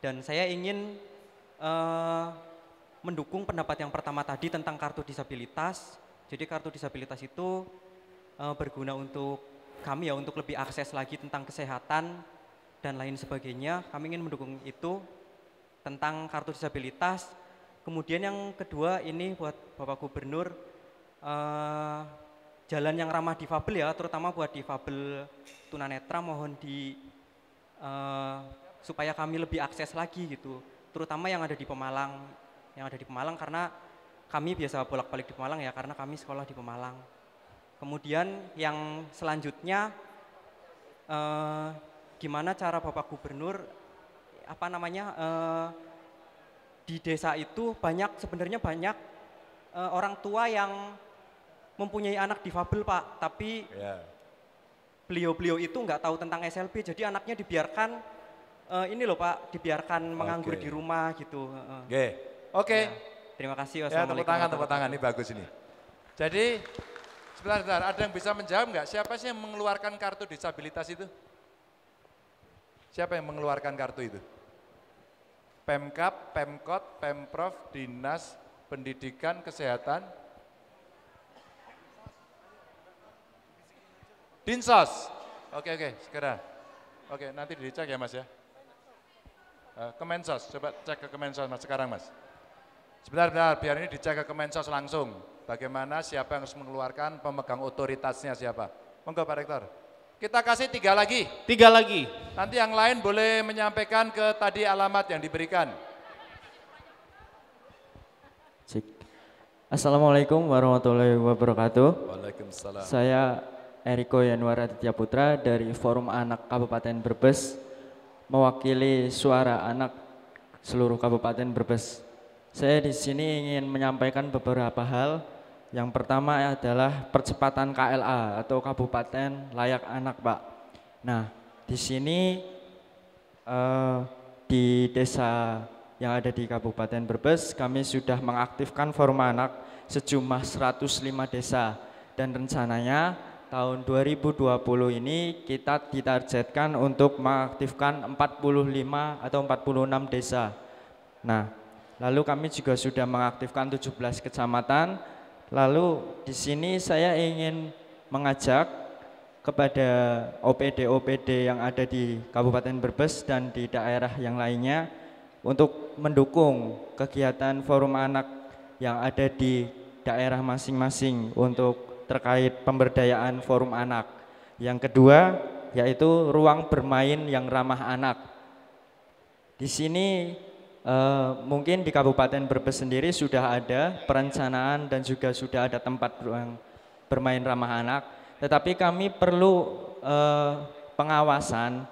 Dan saya ingin uh, mendukung pendapat yang pertama tadi tentang kartu disabilitas. Jadi kartu disabilitas itu uh, berguna untuk kami ya untuk lebih akses lagi tentang kesehatan dan lain sebagainya. Kami ingin mendukung itu tentang kartu disabilitas. Kemudian yang kedua ini buat Bapak Gubernur uh, jalan yang ramah difabel ya, terutama buat difabel tunanetra mohon di uh, supaya kami lebih akses lagi gitu terutama yang ada di Pemalang yang ada di Pemalang karena kami biasa bolak-balik di Pemalang ya karena kami sekolah di Pemalang kemudian yang selanjutnya eh, gimana cara Bapak Gubernur apa namanya eh, di desa itu banyak sebenarnya banyak eh, orang tua yang mempunyai anak difabel Pak tapi yeah. beliau-beliau itu nggak tahu tentang SLB jadi anaknya dibiarkan uh, ini loh Pak, dibiarkan menganggur di rumah gitu. Oke. Okay. Oke. Okay. Ya. Terima kasih. Ya, tepuk tangan, tepuk tangan. Ini bagus ini. Jadi, sebentar, sebentar. Ada yang bisa menjawab nggak? Siapa sih yang mengeluarkan kartu disabilitas itu? Siapa yang mengeluarkan kartu itu? Pemkap, Pemkot, Pemprov, Dinas Pendidikan, Kesehatan, Dinsos. Oke, oke, segera. Oke, nanti dicek ya Mas ya. Eh, Kemensos, coba cek ke Kemensos mas sekarang mas. Sebentar-bentar, biar ini dicek ke Kemensos langsung. Bagaimana siapa yang harus mengeluarkan pemegang otoritasnya siapa? Monggo Pak Rektor. Kita kasih tiga lagi. Tiga lagi. Nanti yang lain boleh menyampaikan ke tadi alamat yang diberikan. Assalamualaikum warahmatullahi wabarakatuh. Waalaikumsalam. Saya Eriko Yanwar Aditya Putra dari Forum Anak Kabupaten Brebes mewakili suara anak seluruh Kabupaten Brebes. Saya di sini ingin menyampaikan beberapa hal. Yang pertama adalah percepatan KLA atau Kabupaten Layak Anak, Pak. Nah, di sini uh, di desa yang ada di Kabupaten Brebes, kami sudah mengaktifkan forum anak sejumlah 105 desa dan rencananya tahun 2020 ini kita ditargetkan untuk mengaktifkan 45 atau 46 desa. Nah, lalu kami juga sudah mengaktifkan 17 kecamatan. Lalu di sini saya ingin mengajak kepada OPD-OPD yang ada di Kabupaten Brebes dan di daerah yang lainnya untuk mendukung kegiatan forum anak yang ada di daerah masing-masing untuk terkait pemberdayaan forum anak. Yang kedua yaitu ruang bermain yang ramah anak. Di sini eh, mungkin di Kabupaten Brebes sendiri sudah ada perencanaan dan juga sudah ada tempat ruang bermain ramah anak, tetapi kami perlu eh, pengawasan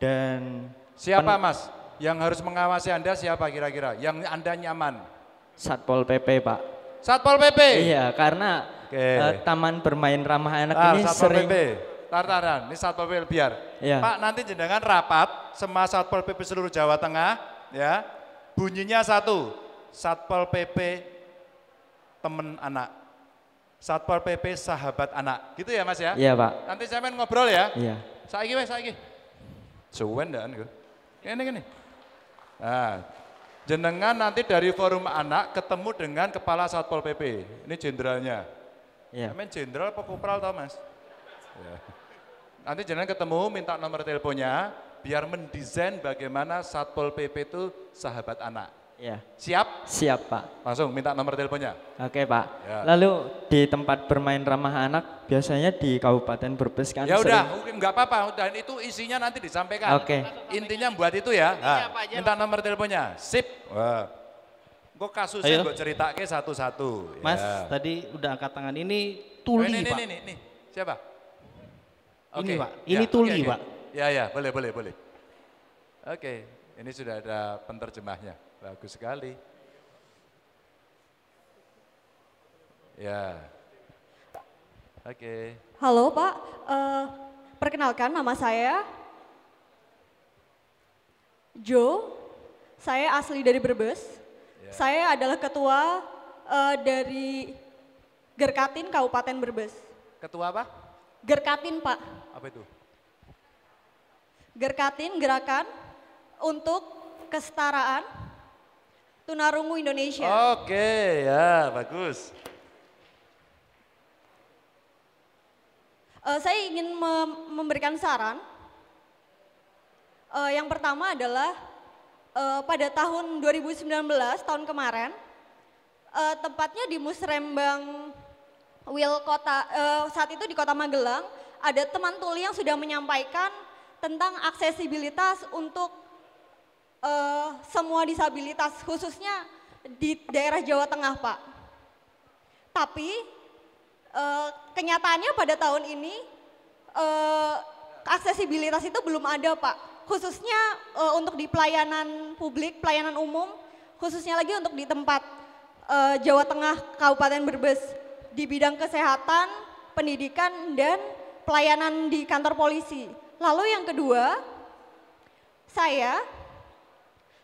dan siapa Mas yang harus mengawasi Anda siapa kira-kira yang Anda nyaman? Satpol PP, Pak. Satpol PP. Iya, karena okay. uh, eh, taman bermain ramah anak ah, ini Satpol sering PP. Tartaran, ini Satpol PP biar. Ya. Pak nanti jenengan rapat semua Satpol PP seluruh Jawa Tengah ya. Bunyinya satu, Satpol PP temen anak. Satpol PP sahabat anak. Gitu ya Mas ya? Iya, Pak. Nanti saya main ngobrol ya. Iya. Saiki wes saiki. Suwen dan gue. Ini gini. Nah, jenengan nanti dari forum anak ketemu dengan kepala Satpol PP. Ini jenderalnya. Yeah. Main jenderal apa kopral tau mas? Yeah. Nanti jangan ketemu minta nomor teleponnya biar mendesain bagaimana Satpol PP itu sahabat anak. Ya. Siap? Siap Pak. Langsung minta nomor teleponnya. Oke Pak. Ya. Lalu di tempat bermain ramah anak biasanya di Kabupaten Brebes kan? Ya udah, nggak apa-apa. Dan itu isinya nanti disampaikan. Oke. Intinya buat itu ya. Intinya nah, minta nomor teleponnya. Sip. Wah. Gue kasusnya gue ceritake satu-satu. Mas, ya. tadi udah angkat tangan ini tuli eh, ini, pak. Ini, ini, ini, siapa? Okay. Ini pak, ini ya, tuli okay, okay. pak. Ya, ya, boleh, boleh, boleh. Oke, okay. ini sudah ada penterjemahnya. Bagus sekali. Ya. Oke. Okay. Halo Pak, uh, perkenalkan nama saya Joe. Saya asli dari Brebes. Iya. Saya adalah ketua uh, dari Gerkatin Kabupaten Brebes. Ketua apa? Gerkatin Pak. Apa itu? Gerkatin Gerakan untuk Kesetaraan Tunarungu Indonesia. Oke ya bagus. Uh, saya ingin me memberikan saran. Uh, yang pertama adalah uh, pada tahun 2019 tahun kemarin uh, eh, tempatnya di Musrembang Wil kota uh, saat itu di Kota Magelang ada teman tuli yang sudah menyampaikan tentang aksesibilitas untuk uh, semua disabilitas khususnya di daerah Jawa Tengah Pak. Tapi uh, kenyataannya pada tahun ini uh, aksesibilitas itu belum ada Pak khususnya uh, untuk di pelayanan publik, pelayanan umum, khususnya lagi untuk di tempat uh, Jawa Tengah, Kabupaten Brebes di bidang kesehatan, pendidikan dan pelayanan di kantor polisi. Lalu yang kedua, saya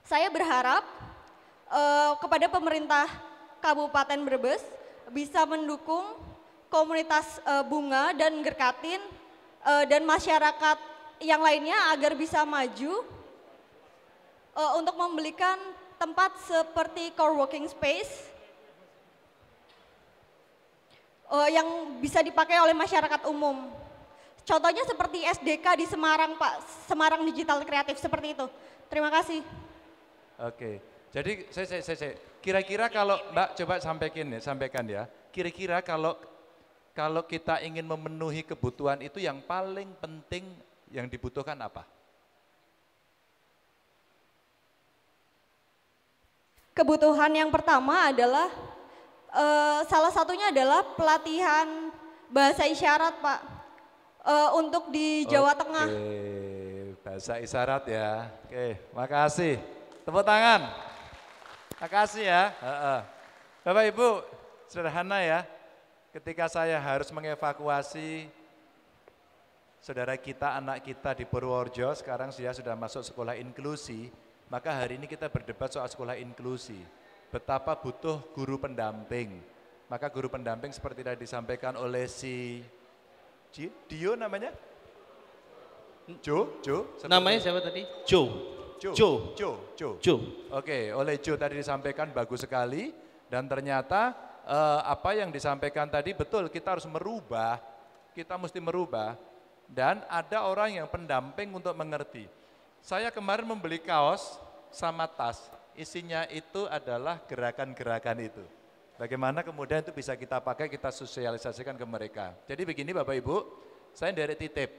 saya berharap uh, kepada pemerintah Kabupaten Brebes bisa mendukung komunitas uh, bunga dan gerkatin uh, dan masyarakat yang lainnya agar bisa maju uh, untuk membelikan tempat seperti co-working space uh, yang bisa dipakai oleh masyarakat umum. Contohnya seperti SDK di Semarang, Pak, Semarang Digital Kreatif seperti itu. Terima kasih. Oke, jadi saya saya saya, saya. kira-kira kalau Mbak coba sampaikan ya, sampaikan ya. Kira-kira kalau kalau kita ingin memenuhi kebutuhan itu yang paling penting yang dibutuhkan apa? Kebutuhan yang pertama adalah e, salah satunya adalah pelatihan bahasa isyarat, Pak. E, untuk di Jawa Oke, Tengah. bahasa isyarat ya. Oke, makasih. Tepuk tangan. Makasih ya. Bapak Ibu, sederhana ya. Ketika saya harus mengevakuasi saudara kita, anak kita di Purworejo sekarang dia sudah masuk sekolah inklusi, maka hari ini kita berdebat soal sekolah inklusi. Betapa butuh guru pendamping. Maka guru pendamping seperti tadi disampaikan oleh si Dio namanya? Jo, Jo. Namanya siapa tadi? Jo. Jo. Jo. Jo. Jo. jo. Oke, oleh Jo tadi disampaikan bagus sekali dan ternyata eh, apa yang disampaikan tadi betul kita harus merubah, kita mesti merubah dan ada orang yang pendamping untuk mengerti. Saya kemarin membeli kaos sama tas, isinya itu adalah gerakan-gerakan itu. Bagaimana kemudian itu bisa kita pakai, kita sosialisasikan ke mereka. Jadi begini Bapak Ibu, saya dari titip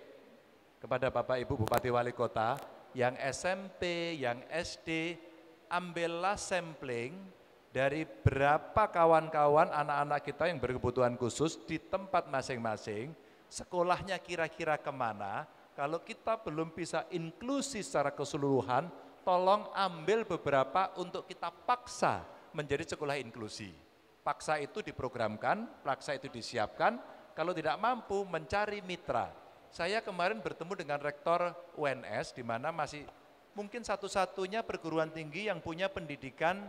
kepada Bapak Ibu Bupati Wali Kota, yang SMP, yang SD, ambillah sampling dari berapa kawan-kawan anak-anak kita yang berkebutuhan khusus di tempat masing-masing, sekolahnya kira-kira kemana, kalau kita belum bisa inklusi secara keseluruhan, tolong ambil beberapa untuk kita paksa menjadi sekolah inklusi. Paksa itu diprogramkan, paksa itu disiapkan, kalau tidak mampu mencari mitra. Saya kemarin bertemu dengan rektor UNS di mana masih mungkin satu-satunya perguruan tinggi yang punya pendidikan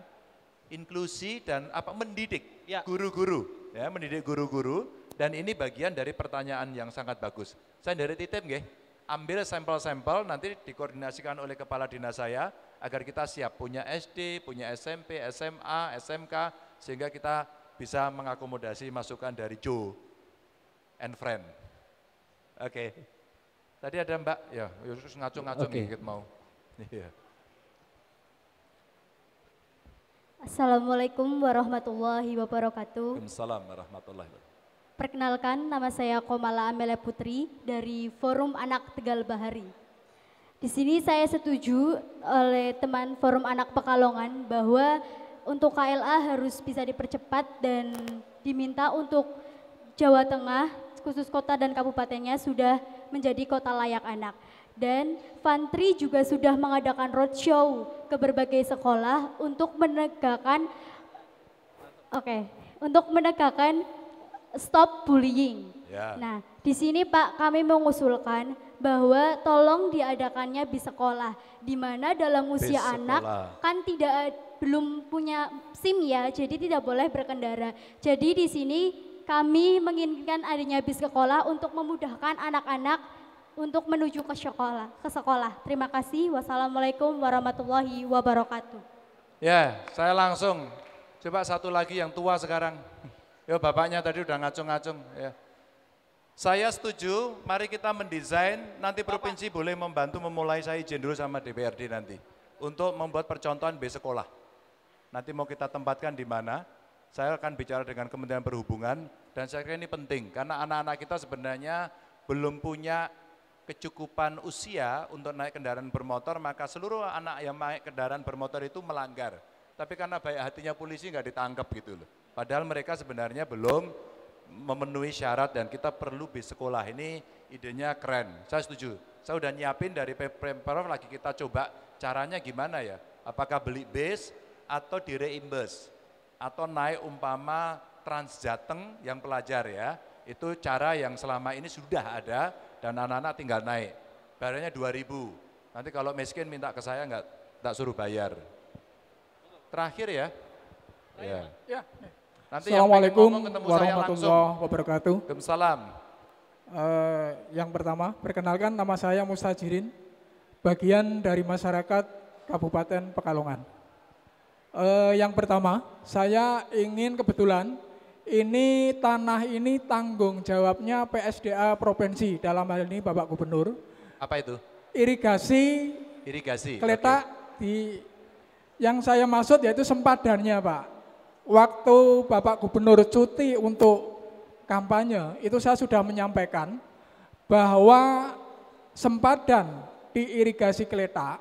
inklusi dan apa mendidik ya. guru-guru ya mendidik guru-guru dan ini bagian dari pertanyaan yang sangat bagus. Saya dari titip nggih, ambil sampel-sampel nanti dikoordinasikan oleh kepala dinas saya agar kita siap punya SD, punya SMP, SMA, SMK sehingga kita bisa mengakomodasi masukan dari Joe and friend. Oke. Okay. Tadi ada Mbak, ya, Yusuf ya ngacung-ngacung okay. dikit mau. Iya. Assalamualaikum warahmatullahi wabarakatuh. Waalaikumsalam warahmatullahi wabarakatuh. Perkenalkan, nama saya Komala Amelia Putri dari Forum Anak Tegal Bahari. Di sini saya setuju oleh teman Forum Anak Pekalongan bahwa untuk KLA harus bisa dipercepat dan diminta untuk Jawa Tengah, khusus kota dan kabupatennya sudah menjadi kota layak anak. Dan Fantri juga sudah mengadakan roadshow ke berbagai sekolah untuk menegakkan, oke, okay, untuk menegakkan stop bullying. Ya. Nah, di sini Pak kami mengusulkan bahwa tolong diadakannya di sekolah, di mana dalam usia anak kan tidak belum punya SIM ya, jadi tidak boleh berkendara. Jadi di sini kami menginginkan adanya bis sekolah untuk memudahkan anak-anak untuk menuju ke sekolah, ke sekolah. Terima kasih. Wassalamualaikum warahmatullahi wabarakatuh. Ya, saya langsung. Coba satu lagi yang tua sekarang. Ya bapaknya tadi udah ngacung-ngacung ya. Saya setuju, mari kita mendesain, nanti Bapak. provinsi boleh membantu memulai saya izin dulu sama DPRD nanti. Untuk membuat percontohan B sekolah. Nanti mau kita tempatkan di mana, saya akan bicara dengan Kementerian Perhubungan, dan saya kira ini penting, karena anak-anak kita sebenarnya belum punya kecukupan usia untuk naik kendaraan bermotor, maka seluruh anak yang naik kendaraan bermotor itu melanggar. Tapi karena baik hatinya polisi nggak ditangkap gitu loh. Padahal mereka sebenarnya belum memenuhi syarat dan kita perlu bis sekolah ini idenya keren. Saya setuju. Saya udah nyiapin dari Pemprov lagi kita coba caranya gimana ya. Apakah beli bis atau di reimburse atau naik umpama Transjateng yang pelajar ya. Itu cara yang selama ini sudah ada dan anak-anak tinggal naik. dua 2000. Nanti kalau miskin minta ke saya enggak tak suruh bayar. Terakhir ya. Terakhir. Ya. ya. Nanti Assalamualaikum warahmatullahi wabarakatuh. Waalaikumsalam. Uh, eh, yang pertama, perkenalkan nama saya Mustajirin, bagian dari masyarakat Kabupaten Pekalongan. Uh, yang pertama, saya ingin kebetulan ini tanah ini tanggung jawabnya PSDA Provinsi dalam hal ini Bapak Gubernur. Apa itu? Irigasi. Irigasi. Keletak okay. di yang saya maksud yaitu sempadannya Pak waktu Bapak Gubernur cuti untuk kampanye, itu saya sudah menyampaikan bahwa sempadan di irigasi kereta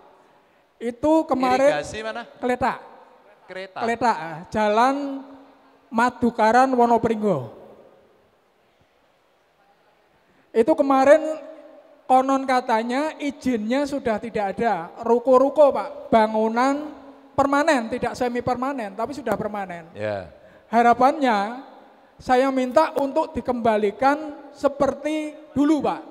itu kemarin irigasi mana? Kleta, Kereta. kleta, ah, Jalan Madukaran Wonopringgo. Itu kemarin konon katanya izinnya sudah tidak ada. Ruko-ruko Pak, bangunan permanen, tidak semi permanen, tapi sudah permanen. Yeah. Harapannya saya minta untuk dikembalikan seperti dulu, Pak.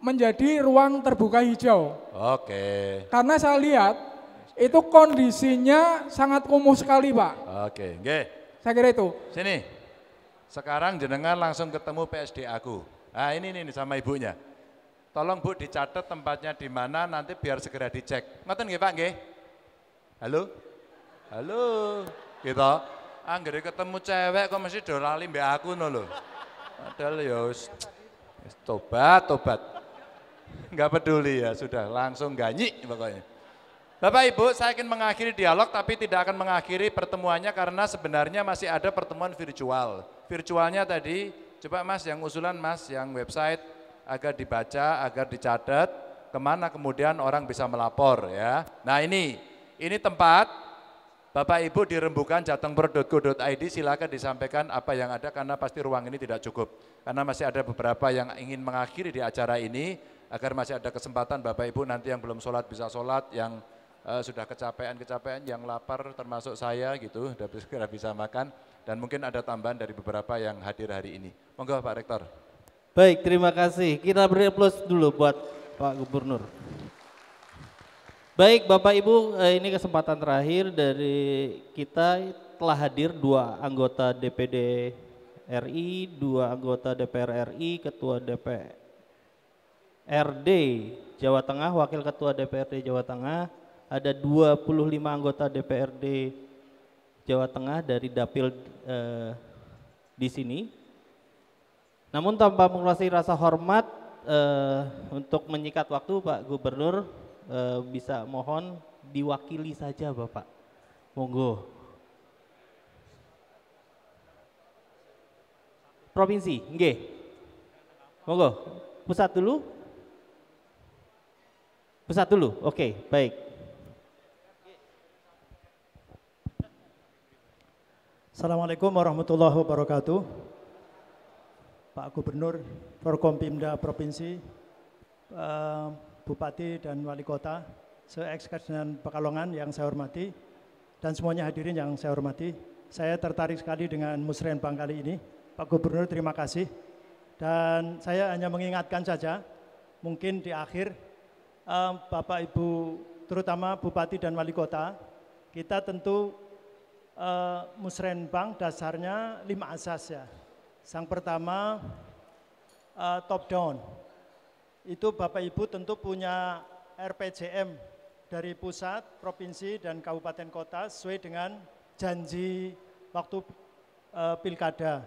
Menjadi ruang terbuka hijau. Oke. Karena saya lihat itu kondisinya sangat kumuh sekali, Pak. Oke, okay. Saya kira itu. Sini. Sekarang jenengan langsung ketemu PSD aku. Nah, ini nih sama ibunya. Tolong Bu dicatat tempatnya di mana nanti biar segera dicek. Ngoten nggih, Pak, nggih. Halo? Halo? Gitu. Anggere ketemu cewek kok mesti do lali aku no lho. Padahal ya wis tobat, tobat. Enggak peduli ya, sudah langsung ganyi pokoknya. Bapak Ibu, saya ingin mengakhiri dialog tapi tidak akan mengakhiri pertemuannya karena sebenarnya masih ada pertemuan virtual. Virtualnya tadi, coba Mas yang usulan Mas yang website agar dibaca, agar dicatat, kemana kemudian orang bisa melapor ya. Nah ini ini tempat Bapak Ibu dirembukan. jatengpro.go.id silakan disampaikan apa yang ada karena pasti ruang ini tidak cukup. Karena masih ada beberapa yang ingin mengakhiri di acara ini agar masih ada kesempatan Bapak Ibu nanti yang belum sholat bisa sholat, yang uh, sudah kecapean-kecapean, yang lapar termasuk saya gitu, sudah segera bisa makan. Dan mungkin ada tambahan dari beberapa yang hadir hari ini. Monggo Pak Rektor. Baik, terima kasih. Kita beri plus dulu buat Pak Gubernur. Baik Bapak Ibu, eh, ini kesempatan terakhir dari kita telah hadir dua anggota DPD RI, dua anggota DPR RI, Ketua DPRD Jawa Tengah, Wakil Ketua DPRD Jawa Tengah, ada 25 anggota DPRD Jawa Tengah dari dapil eh, di sini. Namun tanpa mengulasi rasa hormat eh, untuk menyikat waktu Pak Gubernur e, bisa mohon diwakili saja Bapak. Monggo. Provinsi, nggih. Monggo. Pusat dulu. Pusat dulu. Oke, baik. Assalamualaikum warahmatullahi wabarakatuh. Pak Gubernur Forkompimda Provinsi, eh, Bupati dan Wali Kota, se dan Pekalongan yang saya hormati, dan semuanya hadirin yang saya hormati. Saya tertarik sekali dengan musrenbang kali ini. Pak Gubernur terima kasih. Dan saya hanya mengingatkan saja, mungkin di akhir, eh, Bapak Ibu terutama Bupati dan Wali Kota, kita tentu eh, musrenbang dasarnya lima asas ya. Yang pertama, eh, top down itu Bapak Ibu tentu punya RPJM dari pusat, provinsi, dan kabupaten kota sesuai dengan janji waktu e, pilkada.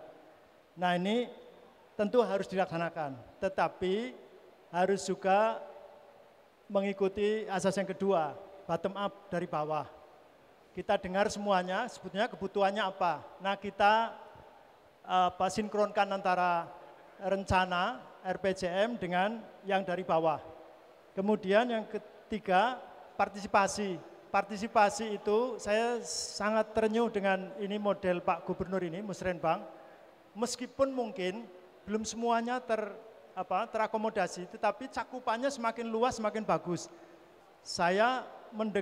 Nah ini tentu harus dilaksanakan, tetapi harus juga mengikuti asas yang kedua, bottom up dari bawah. Kita dengar semuanya, sebetulnya kebutuhannya apa. Nah kita pasinkronkan e, sinkronkan antara rencana RPJM dengan yang dari bawah. Kemudian yang ketiga, partisipasi. Partisipasi itu saya sangat terenyuh dengan ini model Pak Gubernur ini, Musrenbang. Meskipun mungkin belum semuanya ter apa terakomodasi, tetapi cakupannya semakin luas, semakin bagus. Saya mendengar